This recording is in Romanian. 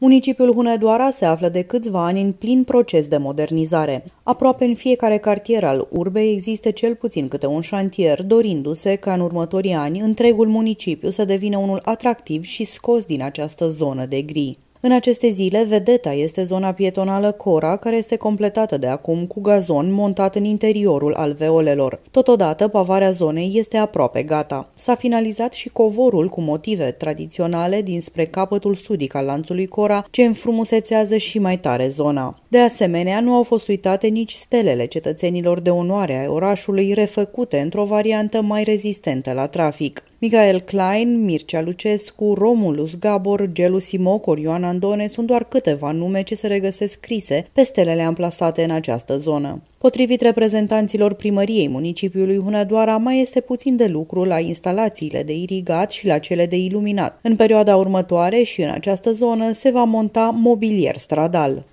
Municipiul Hunedoara se află de câțiva ani în plin proces de modernizare. Aproape în fiecare cartier al urbei există cel puțin câte un șantier, dorindu-se ca în următorii ani întregul municipiu să devină unul atractiv și scos din această zonă de gri. În aceste zile, vedeta este zona pietonală Cora, care este completată de acum cu gazon montat în interiorul alveolelor. Totodată, pavarea zonei este aproape gata. S-a finalizat și covorul cu motive tradiționale dinspre capătul sudic al lanțului Cora, ce înfrumusețează și mai tare zona. De asemenea, nu au fost uitate nici stelele cetățenilor de onoare a orașului, refăcute într-o variantă mai rezistentă la trafic. Michael Klein, Mircea Lucescu, Romulus Gabor, Gelu Simocor, Ioan Andone sunt doar câteva nume ce se regăsesc scrise pe stelele amplasate în această zonă. Potrivit reprezentanților primăriei municipiului Hunedoara, mai este puțin de lucru la instalațiile de irigat și la cele de iluminat. În perioada următoare și în această zonă se va monta mobilier stradal.